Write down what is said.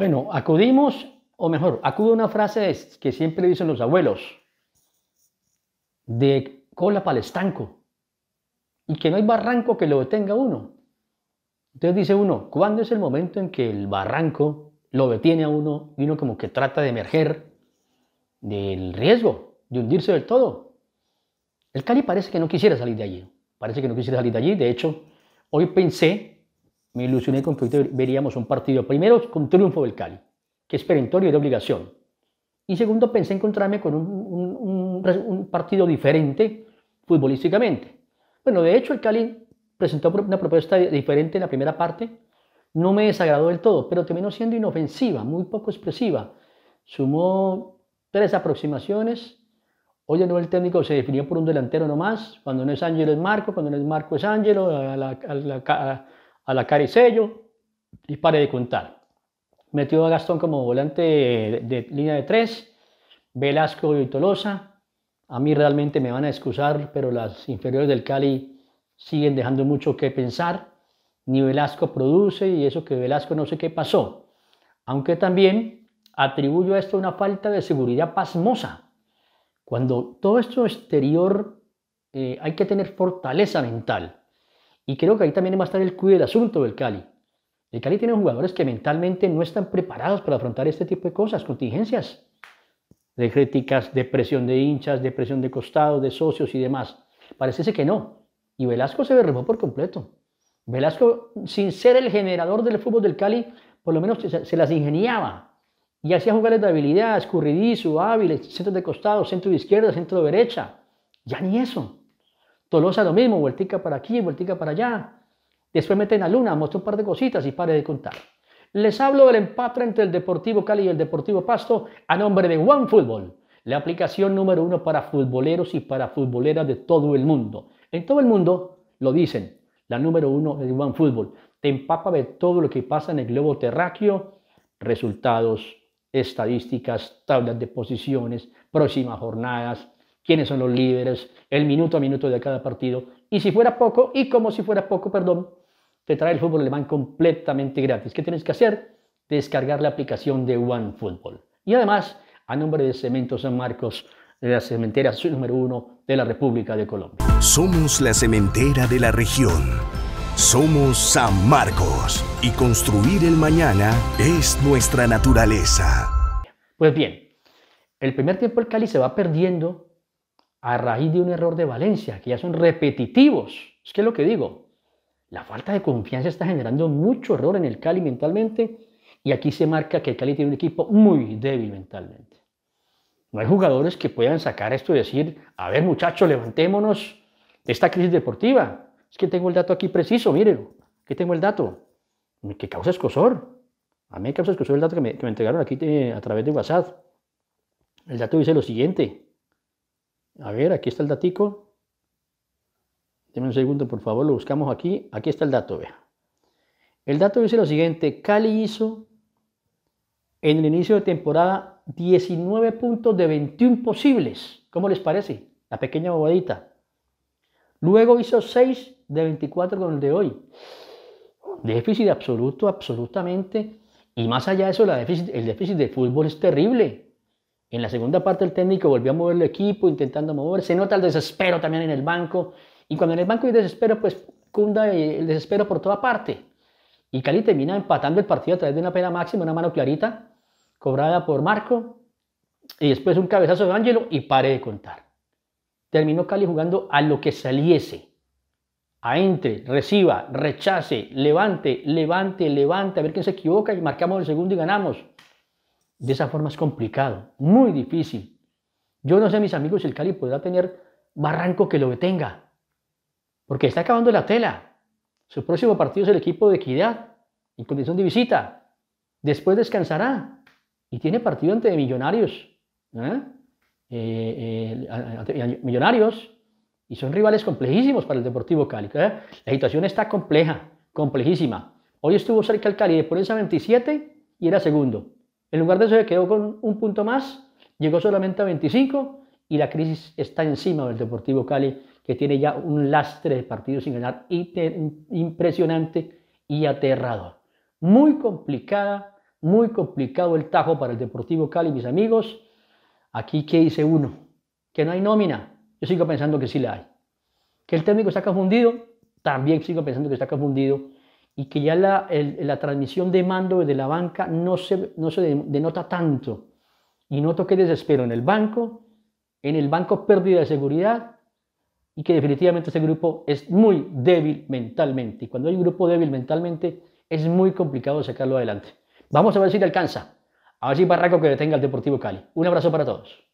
Bueno, acudimos, o mejor, acudo a una frase que siempre dicen los abuelos, de cola para el estanco, y que no hay barranco que lo detenga uno. Entonces dice uno, ¿cuándo es el momento en que el barranco lo detiene a uno y uno como que trata de emerger del riesgo, de hundirse del todo? El Cali parece que no quisiera salir de allí, parece que no quisiera salir de allí, de hecho, hoy pensé me ilusioné con que veríamos un partido, primero, con triunfo del Cali, que es perentorio y de obligación. Y segundo, pensé encontrarme con un, partido diferente futbolísticamente. Bueno, de hecho, el Cali presentó una propuesta diferente en la primera parte. No me desagradó del todo, pero terminó siendo inofensiva, muy poco expresiva. Sumó tres aproximaciones. Hoy de nuevo el técnico se definió por un delantero nomás. Cuando no es Ángel, es Marco, cuando no es Marco es Ángelo. la, a a la cara y sello y pare de contar. Metió a Gastón como volante de, línea de tres, Velasco y Tolosa. A mí realmente me van a excusar, pero las inferiores del Cali siguen dejando mucho que pensar. Ni Velasco produce y eso que Velasco no sé qué pasó. Aunque también atribuyo a esto una falta de seguridad pasmosa. Cuando todo esto exterior eh, hay que tener fortaleza mental. Y creo que ahí también va a estar el cuide del asunto del Cali. El Cali tiene jugadores que mentalmente no están preparados para afrontar este tipo de cosas, contingencias, de críticas, de presión de hinchas, de presión de costados, de socios y demás. Parece que no. Y Velasco se derrumbó por completo. Velasco, sin ser el generador del fútbol del Cali, por lo menos se las ingeniaba y hacía jugadores de habilidad, escurridizo, hábil, centro de costado, centro de izquierda, centro de derecha. Ya ni eso. Tolosa lo mismo, vueltica para aquí, vueltica para allá. Después meten a Luna, muestro un par de cositas y pare de contar. Les hablo del empate entre el Deportivo Cali y el Deportivo Pasto a nombre de OneFootball, la aplicación número uno para futboleros y para futboleras de todo el mundo. En todo el mundo lo dicen, la número uno de OneFootball. Te empapa de todo lo que pasa en el globo terráqueo, resultados, estadísticas, tablas de posiciones, próximas jornadas, quiénes son los líderes, el minuto a minuto de cada partido. Y si fuera poco, y como si fuera poco, perdón, te trae el fútbol alemán completamente gratis. ¿Qué tienes que hacer? Descargar la aplicación de OneFootball. Y además, a nombre de Cemento San Marcos, de la cementera número uno de la República de Colombia. Somos la cementera de la región. Somos San Marcos y construir el mañana es nuestra naturaleza. Pues bien, el primer tiempo el Cali se va perdiendo a raíz de un error de Valencia, que ya son repetitivos. Es que lo que digo. La falta de confianza está generando mucho error en el Cali mentalmente y aquí se marca que el Cali tiene un equipo muy débil mentalmente. No hay jugadores que puedan sacar esto y decir, a ver muchachos, levantémonos de esta crisis deportiva. Es que tengo el dato aquí preciso, mírenlo. Aquí tengo el dato. Que causa escosor. A mí me causa escosor el dato que me, entregaron aquí eh, a través de WhatsApp. El dato dice lo siguiente. A ver, aquí está el datico. Deme un segundo, por favor, lo buscamos aquí. Aquí está el dato, vea. El dato dice lo siguiente, Cali hizo en el inicio de temporada 19 puntos de 21 posibles. ¿Cómo les parece? La pequeña bobadita. Luego hizo 6 de 24 con el de hoy. Déficit absoluto, absolutamente. Y más allá de eso, el déficit de fútbol es terrible. En la segunda parte el técnico volvió a mover el equipo, intentando mover. Se nota el desespero también en el banco. Y cuando en el banco hay desespero, pues cunda eh, el desespero por toda parte. Y Cali termina empatando el partido a través de una pena máxima, una mano clarita, cobrada por Marco. Y después un cabezazo de Ángelo y pare de contar. Terminó Cali jugando a lo que saliese. A entre, reciba, rechace, levante, levante, levante, a ver quién se equivoca y marcamos el segundo y ganamos. De esa forma es complicado, muy difícil. Yo no sé, mis amigos, si el Cali podrá tener barranco que lo tenga. porque está acabando la tela. Su próximo partido es el equipo de Equidad, en condición de visita. Después descansará y tiene partido ante Millonarios. ¿eh? Eh, eh, millonarios y son rivales complejísimos para el Deportivo Cali. La situación está compleja, complejísima. Hoy estuvo cerca el Cali de ponerse a 27 y era segundo. En lugar de eso se quedó con un punto más, llegó solamente a 25 y la crisis está encima del Deportivo Cali, que tiene ya un lastre de partidos sin ganar impresionante y aterrado Muy complicada, muy complicado el tajo para el Deportivo Cali, mis amigos. Aquí, ¿qué dice uno? Que no hay nómina. Yo sigo pensando que sí la hay. Que el técnico está confundido. También sigo pensando que está confundido y que ya la, transmisión de mando de la banca no se, no se denota tanto. Y noto que desespero en el banco, en el banco pérdida de seguridad y que definitivamente ese grupo es muy débil mentalmente. Y cuando hay un grupo débil mentalmente es muy complicado sacarlo adelante. Vamos a ver si le alcanza. A ver si Barraco que detenga al Deportivo Cali. Un abrazo para todos.